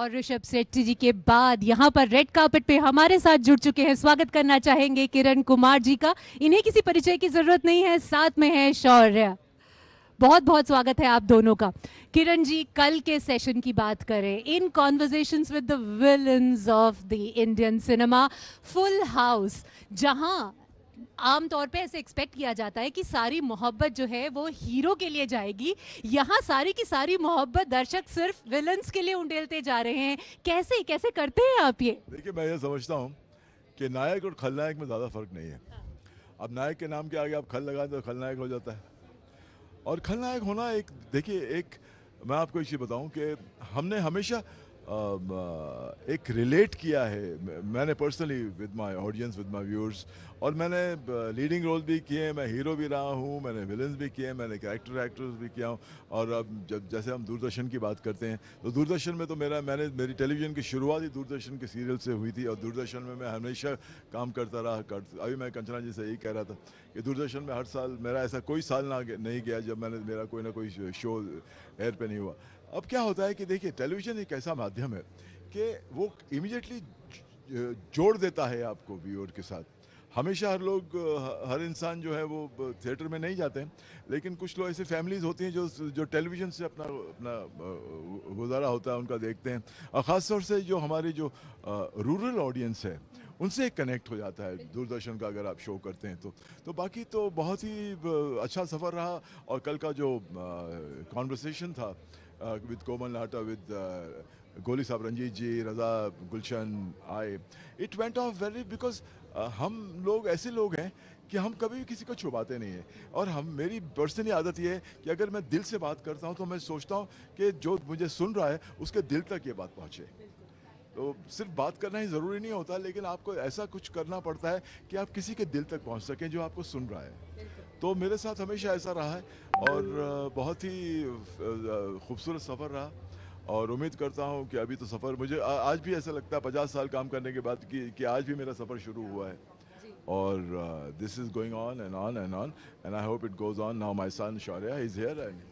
और ऋषभ शेट्टी जी के बाद यहाँ पर रेड कार्पेट पे हमारे साथ जुड़ चुके हैं स्वागत करना चाहेंगे किरण कुमार जी का इन्हें किसी परिचय की जरूरत नहीं है साथ में है शौर्य बहुत बहुत स्वागत है आप दोनों का किरण जी कल के सेशन की बात करें in conversation with the villains of the Indian cinema full house जहां आम तौर पे ऐसे एक्सपेक्ट किया जाता है कि सारी मोहब्बत जो है वो हीरो के लिए जाएगी यहाँ सारी की सारी मोहब्बत दर्शक सिर्फ विलन्स के लिए उंडेलते जा रहे हैं कैसे कैसे करते हैं आप ये देखिए मैं ये समझता हूँ कि नायक और खलनायक में ज़्यादा फर्क नहीं है अब नायक के नाम के आगे आप खल लगाए तो खलनायक हो जाता है और खलनायक होना एक देखिए एक मैं आपको एक चीज़ बताऊँ कि हमने हमेशा एक रिलेट किया है मैंने personally with my audience with my viewers और मैंने लीडिंग रोल भी किए मैं हीरो भी रहा हूँ मैंने विलन्स भी किए मैंने कैरेक्टर एक्टर्स भी किया हूँ और अब जब जैसे हम दूरदर्शन की बात करते हैं तो दूरदर्शन में तो मेरा मैंने मेरी टेलीविज़न की शुरुआत ही दूरदर्शन के सीरियल से हुई थी और दूरदर्शन में मैं हमेशा काम करता रहा कर अभी मैं कंचना जी से यही कह रहा था कि दूरदर्शन में हर साल मेरा ऐसा कोई साल ना नहीं गया जब मैंने मेरा कोई ना कोई शो एयर पर नहीं हुआ अब क्या होता है कि देखिए टेलीविज़न एक ऐसा माध्यम है कि वो इमिजिएटली जोड़ देता है आपको व्यूअर के साथ हमेशा हर लोग हर इंसान जो है वो थिएटर में नहीं जाते हैं लेकिन कुछ लोग ऐसे फैमिलीज होती हैं जो जो टेलीविज़न से अपना अपना गुजारा होता है उनका देखते हैं और ख़ासतौर से जो हमारी जो रूरल ऑडियंस है उनसे कनेक्ट हो जाता है दूरदर्शन का अगर आप शो करते हैं तो तो बाकी तो बहुत ही अच्छा सफ़र रहा और कल का जो कॉन्वर्सेशन था विद कोमल नाटा विद गोली साहब रंजीत जी रज़ा गुलशन आए it went off very because हम लोग ऐसे लोग हैं कि हम कभी भी किसी को छुपाते नहीं हैं और हम मेरी पर्सनली आदत ये है कि अगर मैं दिल से बात करता हूँ तो मैं सोचता हूँ कि जो मुझे सुन रहा है उसके दिल तक ये बात पहुँचे तो सिर्फ बात करना ही ज़रूरी नहीं होता लेकिन आपको ऐसा कुछ करना पड़ता है कि आप किसी के दिल तक पहुंच सकें जो आपको सुन रहा है तो मेरे साथ हमेशा ऐसा रहा है और बहुत ही खूबसूरत सफ़र रहा और उम्मीद करता हूं कि अभी तो सफ़र मुझे आज भी ऐसा लगता है पचास साल काम करने के बाद कि, कि आज भी मेरा सफ़र शुरू हुआ है और this is going on and on and on and I hope it goes on now my son Shaurya is here and